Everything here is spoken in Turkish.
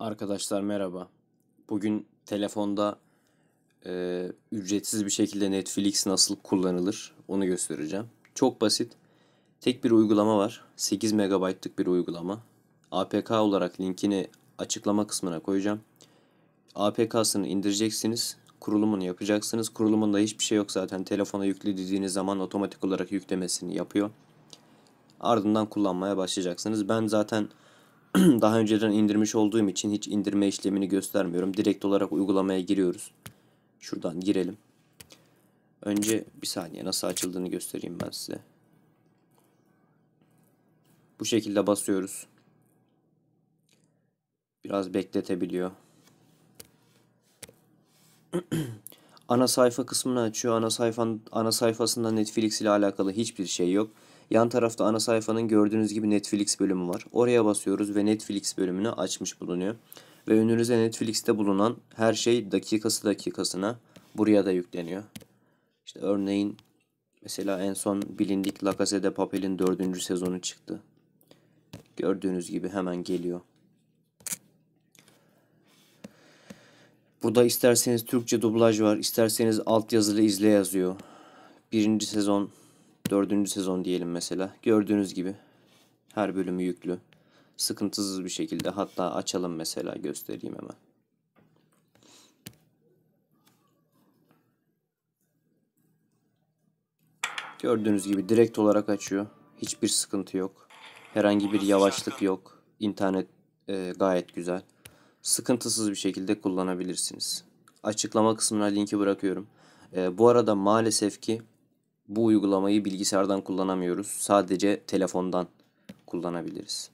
Arkadaşlar merhaba. Bugün telefonda e, ücretsiz bir şekilde Netflix nasıl kullanılır onu göstereceğim. Çok basit. Tek bir uygulama var. 8 MB'lık bir uygulama. APK olarak linkini açıklama kısmına koyacağım. APK'sını indireceksiniz. Kurulumunu yapacaksınız. Kurulumunda hiçbir şey yok zaten. Telefona yüklediğiniz zaman otomatik olarak yüklemesini yapıyor. Ardından kullanmaya başlayacaksınız. Ben zaten daha önceden indirmiş olduğum için hiç indirme işlemini göstermiyorum. Direkt olarak uygulamaya giriyoruz. Şuradan girelim. Önce bir saniye nasıl açıldığını göstereyim ben size. Bu şekilde basıyoruz. Biraz bekletebiliyor. ana sayfa kısmını açıyor. Ana sayfan ana sayfasında Netflix ile alakalı hiçbir şey yok. Yan tarafta ana sayfanın gördüğünüz gibi Netflix bölümü var. Oraya basıyoruz ve Netflix bölümünü açmış bulunuyor. Ve önünüze Netflix'te bulunan her şey dakikası dakikasına buraya da yükleniyor. İşte örneğin mesela en son bilindik La Casa de Papel'in dördüncü sezonu çıktı. Gördüğünüz gibi hemen geliyor. Burada isterseniz Türkçe dublaj var, isterseniz altyazılı izle yazıyor. Birinci sezon Dördüncü sezon diyelim mesela. Gördüğünüz gibi her bölümü yüklü. Sıkıntısız bir şekilde hatta açalım mesela göstereyim hemen. Gördüğünüz gibi direkt olarak açıyor. Hiçbir sıkıntı yok. Herhangi bir yavaşlık yok. İnternet e, gayet güzel. Sıkıntısız bir şekilde kullanabilirsiniz. Açıklama kısmına linki bırakıyorum. E, bu arada maalesef ki bu uygulamayı bilgisayardan kullanamıyoruz. Sadece telefondan kullanabiliriz.